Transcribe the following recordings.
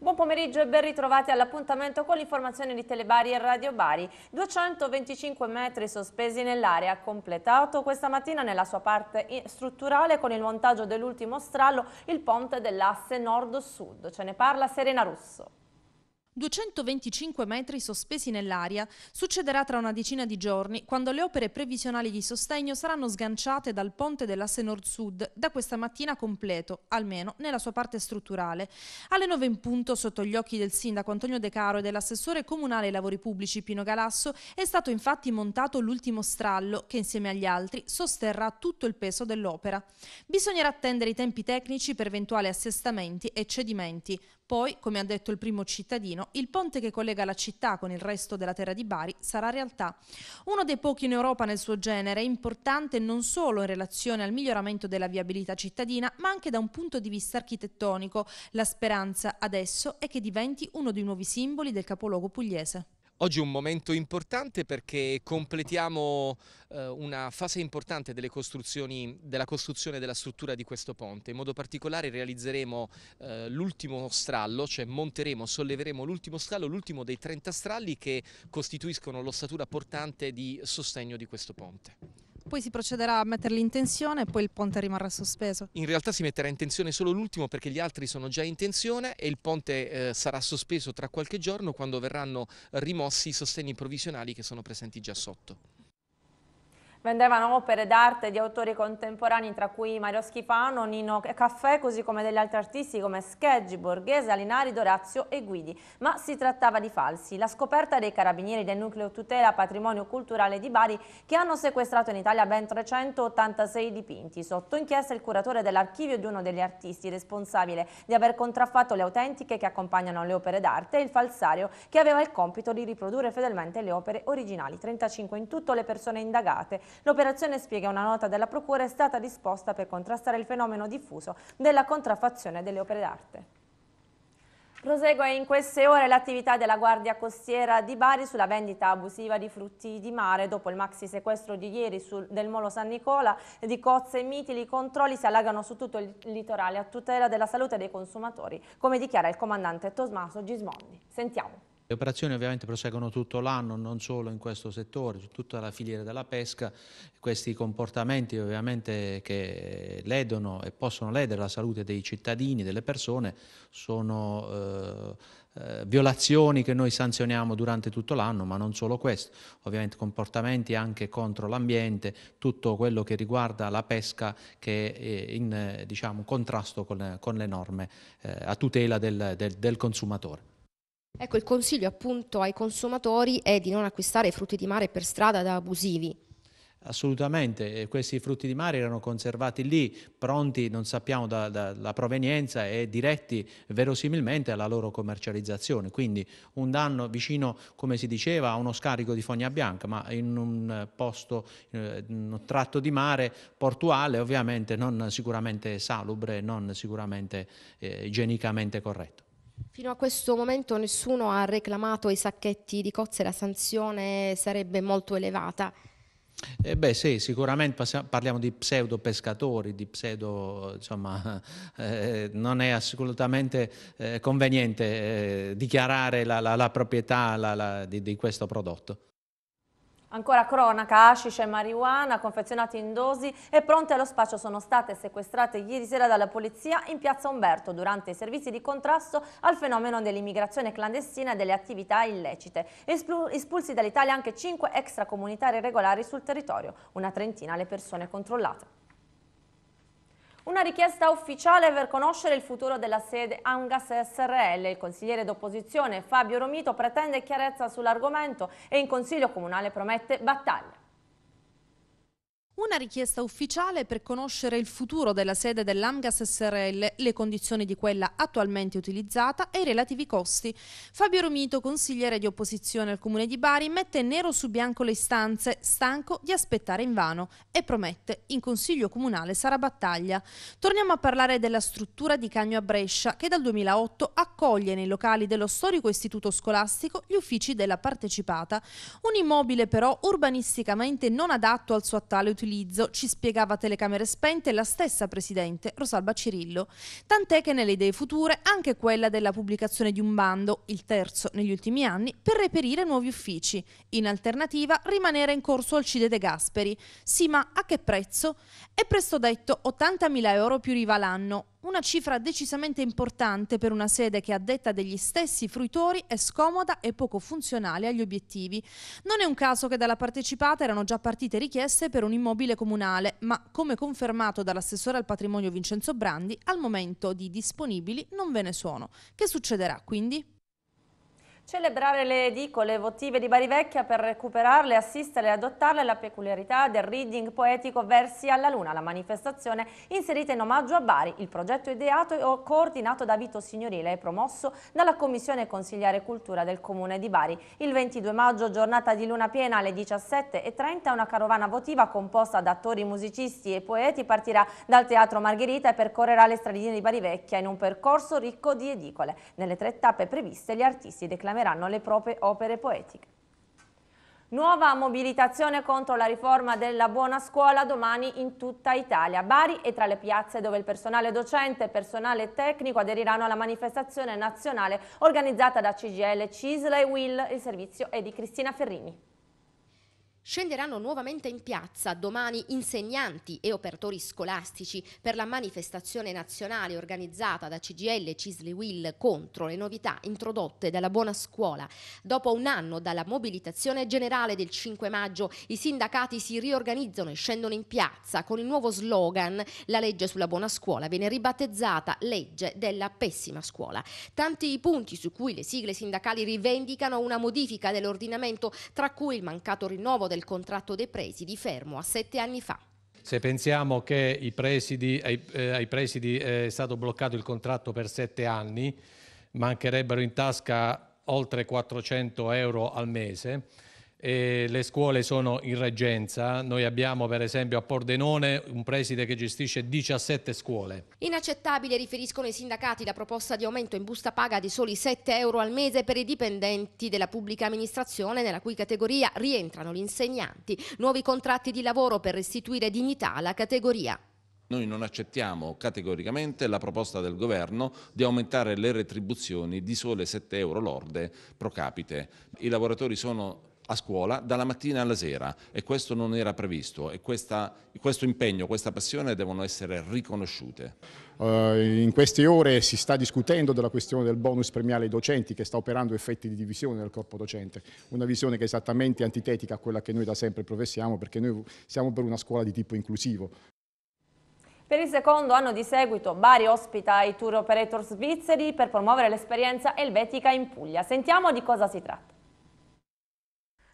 Buon pomeriggio e ben ritrovati all'appuntamento con l'informazione di Telebari e Radio Bari. 225 metri sospesi nell'area, completato questa mattina nella sua parte strutturale con il montaggio dell'ultimo strallo, il ponte dell'asse nord-sud. Ce ne parla Serena Russo. 225 metri sospesi nell'aria succederà tra una decina di giorni quando le opere previsionali di sostegno saranno sganciate dal ponte dell'asse nord-sud da questa mattina completo, almeno nella sua parte strutturale. Alle 9 in punto, sotto gli occhi del sindaco Antonio De Caro e dell'assessore comunale ai lavori pubblici Pino Galasso, è stato infatti montato l'ultimo strallo che insieme agli altri sosterrà tutto il peso dell'opera. Bisognerà attendere i tempi tecnici per eventuali assestamenti e cedimenti. Poi, come ha detto il primo cittadino, il ponte che collega la città con il resto della terra di Bari sarà realtà. Uno dei pochi in Europa nel suo genere, importante non solo in relazione al miglioramento della viabilità cittadina, ma anche da un punto di vista architettonico. La speranza adesso è che diventi uno dei nuovi simboli del capoluogo pugliese. Oggi è un momento importante perché completiamo eh, una fase importante della costruzione della struttura di questo ponte. In modo particolare realizzeremo eh, l'ultimo strallo, cioè monteremo, solleveremo l'ultimo strallo, l'ultimo dei 30 stralli che costituiscono l'ossatura portante di sostegno di questo ponte. Poi si procederà a metterli in tensione e poi il ponte rimarrà sospeso. In realtà si metterà in tensione solo l'ultimo perché gli altri sono già in tensione e il ponte eh, sarà sospeso tra qualche giorno quando verranno rimossi i sostegni provvisionali che sono presenti già sotto. Vendevano opere d'arte di autori contemporanei tra cui Mario Schifano, Nino Caffè, così come degli altri artisti come Scheggi, Borghese, Alinari, Dorazio e Guidi. Ma si trattava di falsi. La scoperta dei carabinieri del nucleo tutela patrimonio culturale di Bari che hanno sequestrato in Italia ben 386 dipinti. Sotto inchiesta il curatore dell'archivio di uno degli artisti responsabile di aver contraffatto le autentiche che accompagnano le opere d'arte e il falsario che aveva il compito di riprodurre fedelmente le opere originali. 35 in tutto le persone indagate L'operazione, spiega una nota della Procura, è stata disposta per contrastare il fenomeno diffuso della contraffazione delle opere d'arte. Prosegue in queste ore l'attività della Guardia Costiera di Bari sulla vendita abusiva di frutti di mare. Dopo il maxi sequestro di ieri sul, del Molo San Nicola di Cozze e Mitili, i controlli si allagano su tutto il litorale a tutela della salute dei consumatori, come dichiara il comandante Tosmaso Gismondi. Sentiamo. Le operazioni ovviamente proseguono tutto l'anno, non solo in questo settore, su tutta la filiera della pesca. Questi comportamenti ovviamente che ledono e possono ledere la salute dei cittadini, delle persone, sono eh, eh violazioni che noi sanzioniamo durante tutto l'anno, ma non solo questo. Ovviamente comportamenti anche contro l'ambiente, tutto quello che riguarda la pesca che è in diciamo, contrasto con, con le norme eh, a tutela del, del, del consumatore. Ecco, il consiglio appunto ai consumatori è di non acquistare frutti di mare per strada da abusivi. Assolutamente, questi frutti di mare erano conservati lì, pronti, non sappiamo dalla provenienza e diretti verosimilmente alla loro commercializzazione, quindi un danno vicino, come si diceva, a uno scarico di fogna bianca, ma in un posto, eh, in un tratto di mare portuale ovviamente non sicuramente salubre, non sicuramente eh, igienicamente corretto. Fino a questo momento nessuno ha reclamato i sacchetti di cozze, la sanzione sarebbe molto elevata. Eh beh sì, sicuramente parliamo di pseudo pescatori, di pseudo, insomma, eh, non è assolutamente eh, conveniente eh, dichiarare la, la, la proprietà la, di, di questo prodotto. Ancora cronaca, hashish e marijuana confezionati in dosi e pronte allo spaccio sono state sequestrate ieri sera dalla polizia in piazza Umberto durante i servizi di contrasto al fenomeno dell'immigrazione clandestina e delle attività illecite. Espulsi dall'Italia anche 5 extracomunitari regolari sul territorio, una trentina le persone controllate. Una richiesta ufficiale per conoscere il futuro della sede Angas SRL. Il consigliere d'opposizione Fabio Romito pretende chiarezza sull'argomento e in Consiglio Comunale promette battaglia. Una richiesta ufficiale per conoscere il futuro della sede dell'Amgas SRL, le condizioni di quella attualmente utilizzata e i relativi costi. Fabio Romito, consigliere di opposizione al Comune di Bari, mette nero su bianco le istanze, stanco di aspettare invano e promette in Consiglio Comunale sarà battaglia. Torniamo a parlare della struttura di Cagno a Brescia che dal 2008 accoglie nei locali dello storico istituto scolastico gli uffici della partecipata. Un immobile però urbanisticamente non adatto al suo attuale utilizzo utilizzo, ci spiegava telecamere spente la stessa presidente Rosalba Cirillo, tant'è che nelle idee future anche quella della pubblicazione di un bando, il terzo negli ultimi anni, per reperire nuovi uffici, in alternativa rimanere in corso al CIDE De Gasperi. Sì, ma a che prezzo? È presto detto 80.000 euro più riva l'anno, una cifra decisamente importante per una sede che a detta degli stessi fruitori è scomoda e poco funzionale agli obiettivi. Non è un caso che dalla partecipata erano già partite richieste per un immobile comunale, ma come confermato dall'assessore al patrimonio Vincenzo Brandi, al momento di disponibili non ve ne sono. Che succederà quindi? Celebrare le edicole votive di Barivecchia per recuperarle, assisterle e adottarle la peculiarità del reading poetico Versi alla Luna, la manifestazione inserita in omaggio a Bari. Il progetto ideato e coordinato da Vito Signorile e promosso dalla Commissione Consigliare Cultura del Comune di Bari. Il 22 maggio, giornata di luna piena alle 17.30, una carovana votiva composta da attori, musicisti e poeti partirà dal Teatro Margherita e percorrerà le stradine di Barivecchia in un percorso ricco di edicole. Nelle tre tappe previste gli artisti declamano richiameranno le proprie opere poetiche. Nuova mobilitazione contro la riforma della buona scuola domani in tutta Italia. Bari e tra le piazze dove il personale docente e personale tecnico aderiranno alla manifestazione nazionale organizzata da CGL, Cisla e Will. Il servizio è di Cristina Ferrini. Scenderanno nuovamente in piazza domani insegnanti e operatori scolastici per la manifestazione nazionale organizzata da CGL Cisli Will contro le novità introdotte dalla buona scuola. Dopo un anno dalla mobilitazione generale del 5 maggio, i sindacati si riorganizzano e scendono in piazza con il nuovo slogan La legge sulla buona scuola viene ribattezzata legge della pessima scuola. Tanti i punti su cui le sigle sindacali rivendicano una modifica dell'ordinamento, tra cui il mancato rinnovo del del contratto dei presidi fermo a sette anni fa. Se pensiamo che presidi, ai, eh, ai, presidi eh, è stato bloccato il contratto per sette anni, mancherebbero in tasca oltre 400 euro al mese, e le scuole sono in reggenza. Noi abbiamo per esempio a Pordenone un preside che gestisce 17 scuole. Inaccettabile, riferiscono i sindacati, la proposta di aumento in busta paga di soli 7 euro al mese per i dipendenti della pubblica amministrazione, nella cui categoria rientrano gli insegnanti. Nuovi contratti di lavoro per restituire dignità alla categoria. Noi non accettiamo categoricamente la proposta del governo di aumentare le retribuzioni di sole 7 euro lorde pro capite. I lavoratori sono a scuola dalla mattina alla sera e questo non era previsto e questa, questo impegno, questa passione devono essere riconosciute. Uh, in queste ore si sta discutendo della questione del bonus premiale ai docenti che sta operando effetti di divisione nel corpo docente, una visione che è esattamente antitetica a quella che noi da sempre professiamo perché noi siamo per una scuola di tipo inclusivo, per il secondo anno di seguito Bari ospita i tour operator svizzeri per promuovere l'esperienza elvetica in Puglia. Sentiamo di cosa si tratta.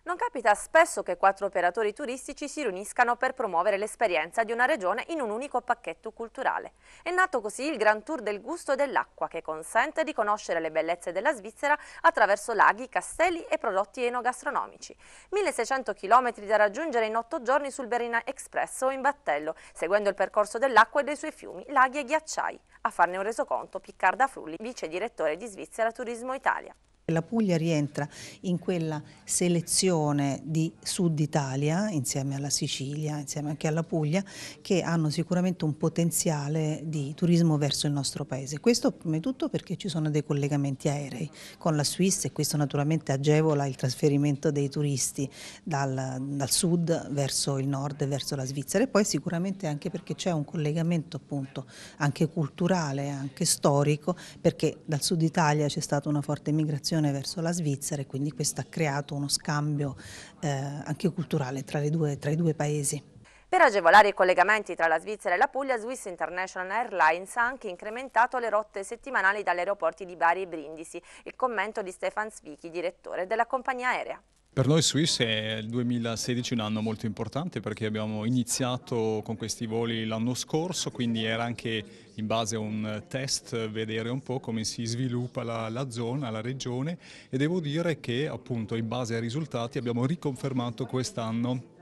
Non capita spesso che quattro operatori turistici si riuniscano per promuovere l'esperienza di una regione in un unico pacchetto culturale. È nato così il Grand Tour del Gusto dell'Acqua che consente di conoscere le bellezze della Svizzera attraverso laghi, castelli e prodotti enogastronomici. 1600 km da raggiungere in 8 giorni sul Berina Express o in battello, seguendo il percorso dell'acqua e dei suoi fiumi, laghi e ghiacciai. A farne un resoconto Piccarda Frulli, vice direttore di Svizzera Turismo Italia. La Puglia rientra in quella selezione di Sud Italia, insieme alla Sicilia, insieme anche alla Puglia, che hanno sicuramente un potenziale di turismo verso il nostro paese. Questo prima di tutto perché ci sono dei collegamenti aerei con la Suisse e questo naturalmente agevola il trasferimento dei turisti dal, dal sud verso il nord verso la Svizzera e poi sicuramente anche perché c'è un collegamento appunto anche culturale, anche storico, perché dal sud Italia c'è stata una forte migrazione migrazione verso la Svizzera e quindi questo ha creato uno scambio eh, anche culturale tra, due, tra i due paesi. Per agevolare i collegamenti tra la Svizzera e la Puglia, Swiss International Airlines ha anche incrementato le rotte settimanali dagli aeroporti di Bari e Brindisi. Il commento di Stefan Svichi, direttore della compagnia aerea. Per noi Swiss è il 2016 un anno molto importante perché abbiamo iniziato con questi voli l'anno scorso, quindi era anche in base a un test vedere un po' come si sviluppa la, la zona, la regione e devo dire che appunto in base ai risultati abbiamo riconfermato quest'anno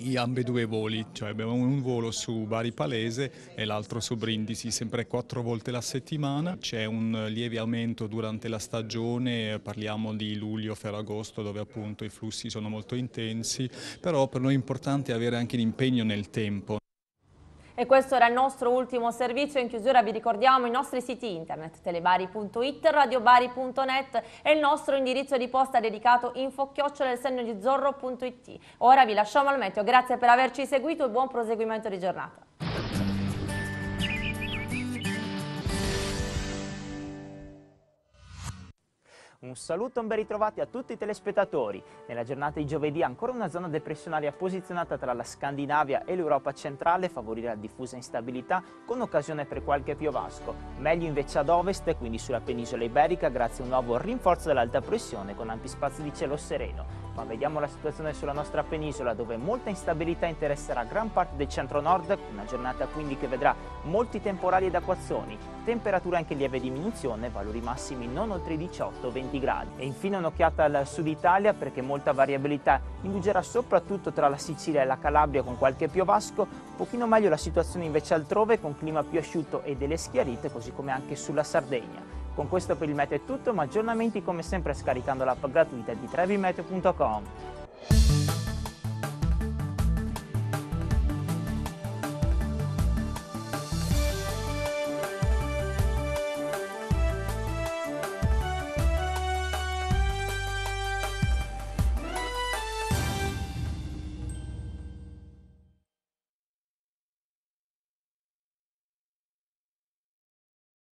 i ambedue voli, cioè abbiamo un volo su Bari Palese e l'altro su Brindisi, sempre quattro volte la settimana. C'è un lieve aumento durante la stagione, parliamo di luglio, ferragosto, dove appunto i flussi sono molto intensi, però per noi è importante avere anche l'impegno nel tempo, e questo era il nostro ultimo servizio. In chiusura vi ricordiamo i nostri siti internet, telebari.it, radiobari.net e il nostro indirizzo di posta dedicato info chiocciola segno di zorroit Ora vi lasciamo al meteo. Grazie per averci seguito e buon proseguimento di giornata. Un saluto, e un ben ritrovati a tutti i telespettatori. Nella giornata di giovedì ancora una zona depressionaria posizionata tra la Scandinavia e l'Europa centrale favorirà diffusa instabilità con occasione per qualche piovasco. Meglio invece ad ovest, quindi sulla penisola iberica, grazie a un nuovo rinforzo dell'alta pressione con ampi spazi di cielo sereno. Europa, vediamo la situazione sulla nostra penisola dove molta instabilità interesserà gran parte del centro-nord, una giornata quindi che vedrà molti temporali ed acquazzoni, temperature anche in lieve diminuzione, valori massimi non oltre i 18-20 gradi. E infine un'occhiata al sud Italia perché molta variabilità indugerà soprattutto tra la Sicilia e la Calabria con qualche piovasco, un pochino meglio la situazione invece altrove con clima più asciutto e delle schiarite così come anche sulla Sardegna. Con questo per il meteo è tutto, ma aggiornamenti come sempre scaricando l'app gratuita di trevimeteo.com.